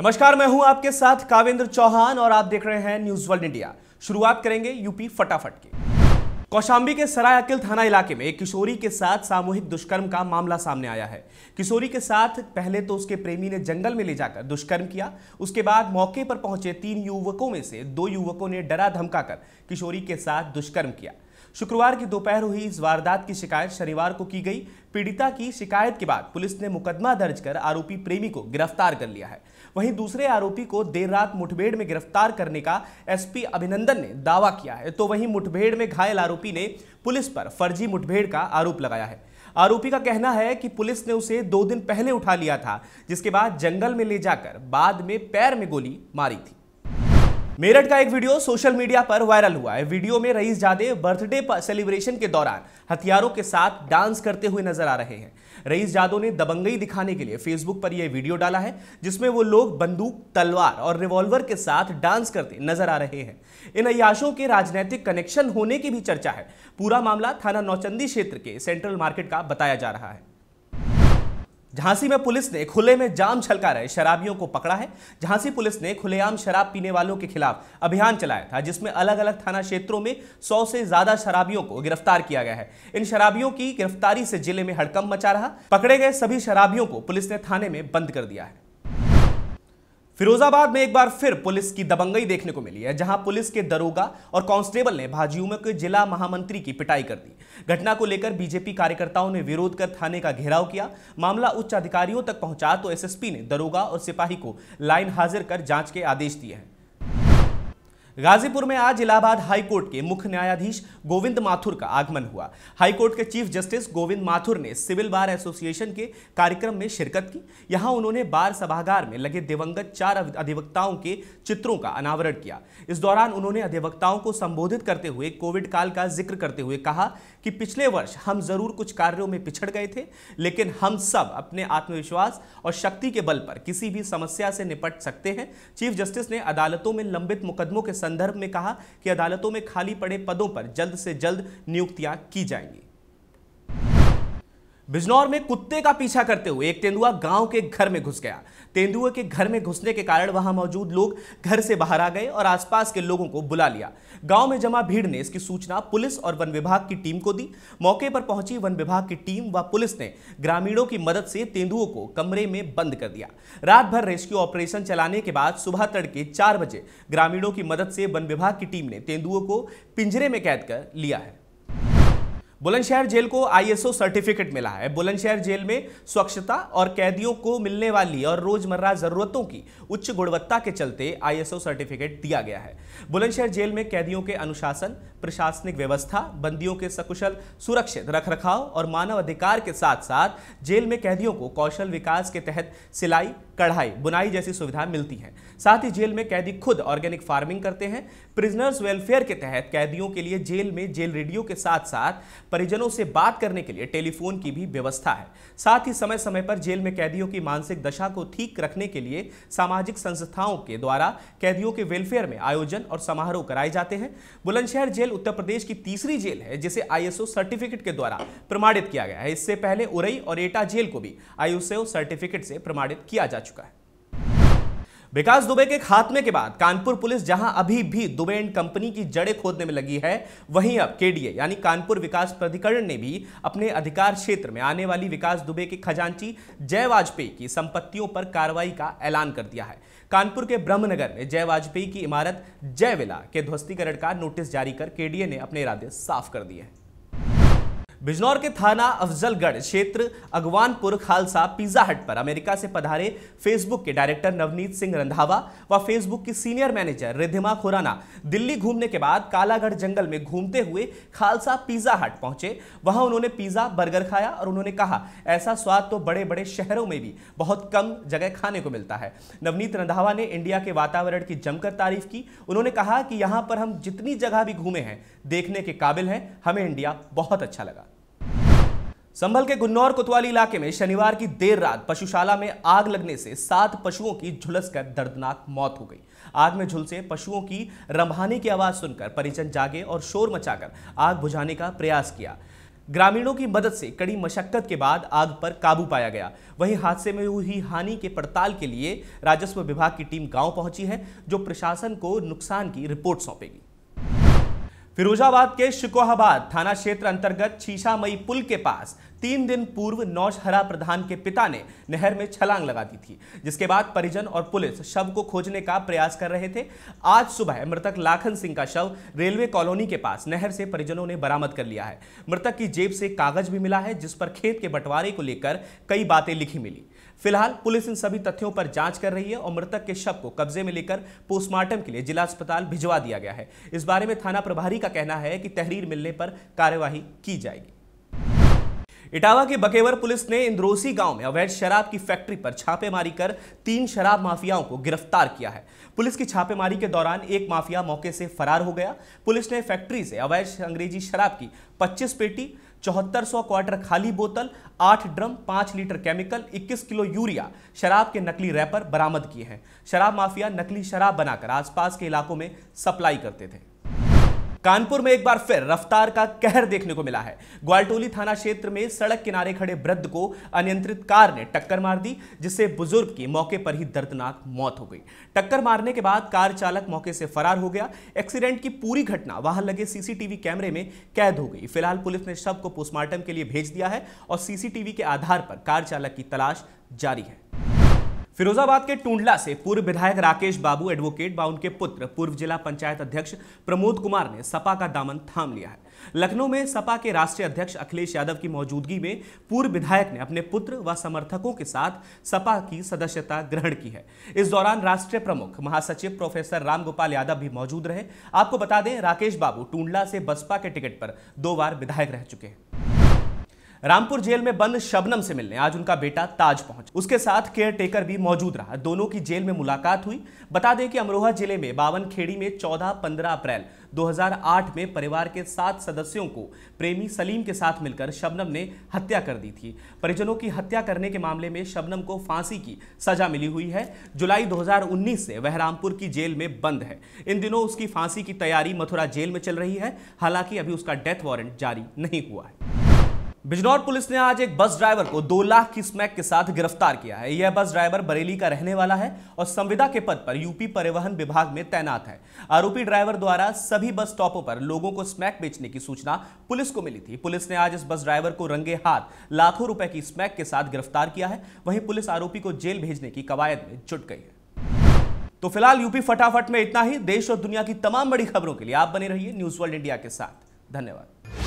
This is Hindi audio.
नमस्कार मैं हूं आपके साथ कावेंद्र चौहान और आप देख रहे हैं न्यूज वर्ल्ड इंडिया शुरुआत करेंगे यूपी फटाफट की कौशाम्बी के सराय अकिल थाना इलाके में एक किशोरी के साथ सामूहिक दुष्कर्म का मामला सामने आया है किशोरी के साथ पहले तो उसके प्रेमी ने जंगल में ले जाकर दुष्कर्म किया उसके बाद मौके पर पहुंचे तीन युवकों में से दो युवकों ने डरा धमकाकर किशोरी के साथ दुष्कर्म किया शुक्रवार की दोपहर हुई इस वारदात की शिकायत शनिवार को की गई पीड़िता की शिकायत के बाद पुलिस ने मुकदमा दर्ज कर आरोपी प्रेमी को गिरफ्तार कर लिया है वहीं दूसरे आरोपी को देर रात मुठभेड़ में गिरफ्तार करने का एसपी अभिनंदन ने दावा किया है तो वहीं मुठभेड़ में घायल आरोपी ने पुलिस पर फर्जी मुठभेड़ का आरोप लगाया है आरोपी का कहना है कि पुलिस ने उसे दो दिन पहले उठा लिया था जिसके बाद जंगल में ले जाकर बाद में पैर में गोली मारी थी मेरठ का एक वीडियो सोशल मीडिया पर वायरल हुआ है वीडियो में रईस जादे बर्थडे सेलिब्रेशन के दौरान हथियारों के साथ डांस करते हुए नजर आ रहे हैं रईस जादो ने दबंगई दिखाने के लिए फेसबुक पर यह वीडियो डाला है जिसमें वो लोग बंदूक तलवार और रिवॉल्वर के साथ डांस करते नजर आ रहे हैं इन अयाशों के राजनीतिक कनेक्शन होने की भी चर्चा है पूरा मामला थाना नौचंदी क्षेत्र के सेंट्रल मार्केट का बताया जा रहा है झांसी में पुलिस ने खुले में जाम छलका रहे शराबियों को पकड़ा है झांसी पुलिस ने खुलेआम शराब पीने वालों के खिलाफ अभियान चलाया था जिसमें अलग अलग थाना क्षेत्रों में सौ से ज्यादा शराबियों को गिरफ्तार किया गया है इन शराबियों की गिरफ्तारी से जिले में हड़कम मचा रहा पकड़े गए सभी शराबियों को पुलिस ने थाने में बंद कर दिया है फिरोजाबाद में एक बार फिर पुलिस की दबंगई देखने को मिली है जहां पुलिस के दरोगा और कांस्टेबल ने भाजयू के जिला महामंत्री की पिटाई कर दी घटना को लेकर बीजेपी कार्यकर्ताओं ने विरोध कर थाने का घेराव किया मामला उच्च अधिकारियों तक पहुंचा तो एसएसपी ने दरोगा और सिपाही को लाइन हाजिर कर जांच के आदेश दिए हैं गाजीपुर में आज इलाहाबाद हाईकोर्ट के मुख्य न्यायाधीश गोविंद माथुर का आगमन हुआ हाईकोर्ट के चीफ जस्टिस गोविंद माथुर ने सिविल बार एसोसिएशन के कार्यक्रम में शिरकत की यहां उन्होंने बार सभागार में लगे दिवंगत चार अधिवक्ताओं के चित्रों का अनावरण किया इस दौरान उन्होंने अधिवक्ताओं को संबोधित करते हुए कोविड काल का जिक्र करते हुए कहा कि पिछले वर्ष हम जरूर कुछ कार्यों में पिछड़ गए थे लेकिन हम सब अपने आत्मविश्वास और शक्ति के बल पर किसी भी समस्या से निपट सकते हैं चीफ जस्टिस ने अदालतों में लंबित मुकदमों के संदर्भ में कहा कि अदालतों में खाली पड़े पदों पर जल्द से जल्द नियुक्तियां की जाएंगी बिजनौर में कुत्ते का पीछा करते हुए एक तेंदुआ गांव के घर में घुस गया तेंदुए के घर में घुसने के कारण वहां मौजूद लोग घर से बाहर आ गए और आसपास के लोगों को बुला लिया गांव में जमा भीड़ ने इसकी सूचना पुलिस और वन विभाग की टीम को दी मौके पर पहुंची वन विभाग की टीम व पुलिस ने ग्रामीणों की मदद से तेंदुओं को कमरे में बंद कर दिया रात भर रेस्क्यू ऑपरेशन चलाने के बाद सुबह तड़के चार बजे ग्रामीणों की मदद से वन विभाग की टीम ने तेंदुओं को पिंजरे में कैद कर लिया है बुलंदशहर जेल को आईएसओ सर्टिफिकेट मिला है बुलंदशहर जेल में स्वच्छता और कैदियों को मिलने वाली और रोजमर्रा जरूरतों की उच्च गुणवत्ता के चलते आईएसओ सर्टिफिकेट दिया गया है बुलंदशहर जेल में कैदियों के अनुशासन प्रशासनिक व्यवस्था बंदियों के सकुशल सुरक्षित रखरखाव और मानव अधिकार के साथ साथ जेल में कैदियों को कौशल विकास के तहत सिलाई कढ़ाई बुनाई जैसी सुविधाएं मिलती हैं साथ ही जेल में कैदी खुद ऑर्गेनिक फार्मिंग करते हैं प्रिजनर्स वेलफेयर के तहत कैदियों के लिए जेल में जेल रेडियो के साथ साथ परिजनों से बात करने के लिए टेलीफोन की भी व्यवस्था है साथ ही समय समय पर जेल में कैदियों की मानसिक दशा को ठीक रखने के लिए सामाजिक संस्थाओं के द्वारा कैदियों के वेलफेयर में आयोजन और समारोह कराए जाते हैं बुलंदशहर जेल उत्तर प्रदेश की तीसरी जेल है जिसे आईएसओ सर्टिफिकेट के द्वारा प्रमाणित किया गया है इससे पहले उरई और एटा जेल को भी आईएसओ सर्टिफिकेट से प्रमाणित किया जा चुका है विकास दुबे के खात्मे के बाद कानपुर पुलिस जहां अभी भी दुबे एंड कंपनी की जड़ें खोदने में लगी है वहीं अब केडीए यानी कानपुर विकास प्राधिकरण ने भी अपने अधिकार क्षेत्र में आने वाली विकास दुबे के खजांची जय वाजपेयी की संपत्तियों पर कार्रवाई का ऐलान कर दिया है कानपुर के ब्रह्मनगर में जय वाजपेयी की इमारत जय विला के ध्वस्तीकरण का नोटिस जारी कर केडीए ने अपने इरादे साफ कर दिए हैं बिजनौर के थाना अफजलगढ़ क्षेत्र अगवानपुर खालसा पिज्जा हट पर अमेरिका से पधारे फेसबुक के डायरेक्टर नवनीत सिंह रंधावा व फेसबुक की सीनियर मैनेजर रिधिमा खुराना दिल्ली घूमने के बाद कालागढ़ जंगल में घूमते हुए खालसा पिज्जा हट पहुंचे वहां उन्होंने पिज्जा बर्गर खाया और उन्होंने कहा ऐसा स्वाद तो बड़े बड़े शहरों में भी बहुत कम जगह खाने को मिलता है नवनीत रंधावा ने इंडिया के वातावरण की जमकर तारीफ की उन्होंने कहा कि यहाँ पर हम जितनी जगह भी घूमे हैं देखने के काबिल हैं हमें इंडिया बहुत अच्छा लगा संभल के गुन्नौर कोतवाली इलाके में शनिवार की देर रात पशुशाला में आग लगने से सात पशुओं की झुलस कर दर्दनाक मौत हो गई आग में झुलसे पशुओं की रंभाने की आवाज सुनकर परिजन जागे और शोर मचाकर आग बुझाने का प्रयास किया ग्रामीणों की मदद से कड़ी मशक्कत के बाद आग पर काबू पाया गया वहीं हादसे में हुई हानि के पड़ताल के लिए राजस्व विभाग की टीम गांव पहुंची है जो प्रशासन को नुकसान की रिपोर्ट सौंपेगी फिरोजाबाद के शिकोहाबाद थाना क्षेत्र अंतर्गत छीशामई पुल के पास तीन दिन पूर्व नौशहरा प्रधान के पिता ने नहर में छलांग लगा दी थी जिसके बाद परिजन और पुलिस शव को खोजने का प्रयास कर रहे थे आज सुबह मृतक लाखन सिंह का शव रेलवे कॉलोनी के पास नहर से परिजनों ने बरामद कर लिया है मृतक की जेब से कागज भी मिला है जिस पर खेत के बंटवारे को लेकर कई बातें लिखी मिली फिलहाल पुलिस इन सभी तथ्यों पर जांच कर रही है और मृतक के शव को कब्जे में लेकर पोस्टमार्टम के लिए जिला अस्पताल भिजवा दिया गया है इस बारे में थाना प्रभारी का कहना है कि तहरीर मिलने पर कार्यवाही की जाएगी इटावा के बकेवर पुलिस ने इंद्रोसी गांव में अवैध शराब की फैक्ट्री पर छापेमारी कर तीन शराब माफियाओं को गिरफ्तार किया है पुलिस की छापेमारी के दौरान एक माफिया मौके से फरार हो गया पुलिस ने फैक्ट्री से अवैध अंग्रेजी शराब की 25 पेटी चौहत्तर सौ क्वार्टर खाली बोतल आठ ड्रम पांच लीटर केमिकल इक्कीस किलो यूरिया शराब के नकली रैपर बरामद किए हैं शराब माफिया नकली शराब बनाकर आसपास के इलाकों में सप्लाई करते थे कानपुर में एक बार फिर रफ्तार का कहर देखने को मिला है ग्वालटोली थाना क्षेत्र में सड़क किनारे खड़े वृद्ध को अनियंत्रित कार ने टक्कर मार दी जिससे बुजुर्ग की मौके पर ही दर्दनाक मौत हो गई टक्कर मारने के बाद कार चालक मौके से फरार हो गया एक्सीडेंट की पूरी घटना वहां लगे सीसीटीवी कैमरे में कैद हो गई फिलहाल पुलिस ने शव को पोस्टमार्टम के लिए भेज दिया है और सीसीटीवी के आधार पर कार चालक की तलाश जारी है फिरोजाबाद के टूंडला से पूर्व विधायक राकेश बाबू एडवोकेट व उनके पुत्र पूर्व जिला पंचायत अध्यक्ष प्रमोद कुमार ने सपा का दामन थाम लिया है लखनऊ में सपा के राष्ट्रीय अध्यक्ष अखिलेश यादव की मौजूदगी में पूर्व विधायक ने अपने पुत्र व समर्थकों के साथ सपा की सदस्यता ग्रहण की है इस दौरान राष्ट्रीय प्रमुख महासचिव प्रोफेसर रामगोपाल यादव भी मौजूद रहे आपको बता दें राकेश बाबू टूंडला से बसपा के टिकट पर दो बार विधायक रह चुके हैं रामपुर जेल में बंद शबनम से मिलने आज उनका बेटा ताज पहुंच उसके साथ केयर टेकर भी मौजूद रहा दोनों की जेल में मुलाकात हुई बता दें कि अमरोहा जिले में बावन खेड़ी में 14-15 अप्रैल 2008 में परिवार के सात सदस्यों को प्रेमी सलीम के साथ मिलकर शबनम ने हत्या कर दी थी परिजनों की हत्या करने के मामले में शबनम को फांसी की सजा मिली हुई है जुलाई 2019 से वह रामपुर की जेल में बंद है इन दिनों उसकी फांसी की तैयारी मथुरा जेल में चल रही है हालांकि अभी उसका डेथ वारंट जारी नहीं हुआ है बिजनौर पुलिस ने आज एक बस ड्राइवर को दो लाख की स्मैक के साथ गिरफ्तार किया है यह बस ड्राइवर बरेली का रहने वाला है और संविदा के पद पर यूपी परिवहन विभाग में तैनात है आरोपी ड्राइवर द्वारा सभी बस स्टॉपों पर लोगों को स्मैक बेचने की सूचना पुलिस को मिली थी पुलिस ने आज इस बस ड्राइवर को रंगे हाथ लाखों रुपए की स्मैक के साथ गिरफ्तार किया है वहीं पुलिस आरोपी को जेल भेजने की कवायद में जुट गई है तो फिलहाल यूपी फटाफट में इतना ही देश और दुनिया की तमाम बड़ी खबरों के लिए आप बने रहिए न्यूज वर्ल्ड इंडिया के साथ धन्यवाद